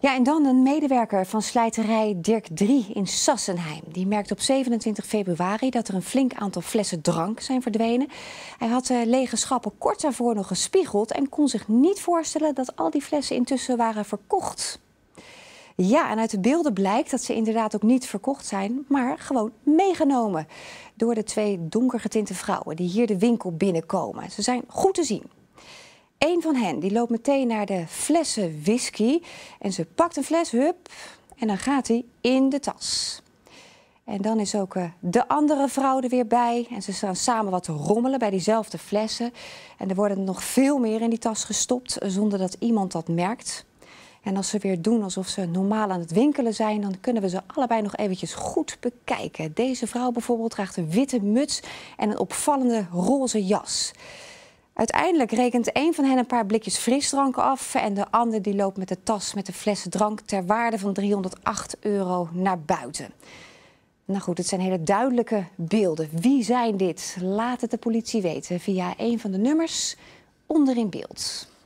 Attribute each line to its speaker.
Speaker 1: Ja, en dan een medewerker van slijterij Dirk 3 in Sassenheim. Die merkte op 27 februari dat er een flink aantal flessen drank zijn verdwenen. Hij had de eh, lege schappen kort daarvoor nog gespiegeld en kon zich niet voorstellen dat al die flessen intussen waren verkocht. Ja, en uit de beelden blijkt dat ze inderdaad ook niet verkocht zijn, maar gewoon meegenomen door de twee donkergetinte vrouwen die hier de winkel binnenkomen. Ze zijn goed te zien. Eén van hen die loopt meteen naar de flessen whisky. En ze pakt een fles, hup, en dan gaat hij in de tas. En dan is ook eh, de andere vrouw er weer bij. En ze staan samen wat te rommelen bij diezelfde flessen. En er worden nog veel meer in die tas gestopt eh, zonder dat iemand dat merkt. En als ze weer doen alsof ze normaal aan het winkelen zijn, dan kunnen we ze allebei nog eventjes goed bekijken. Deze vrouw bijvoorbeeld draagt een witte muts en een opvallende roze jas. Uiteindelijk rekent een van hen een paar blikjes frisdranken af en de ander die loopt met de tas met de flessen drank ter waarde van 308 euro naar buiten. Nou goed, het zijn hele duidelijke beelden. Wie zijn dit? Laat het de politie weten via een van de nummers onder in beeld.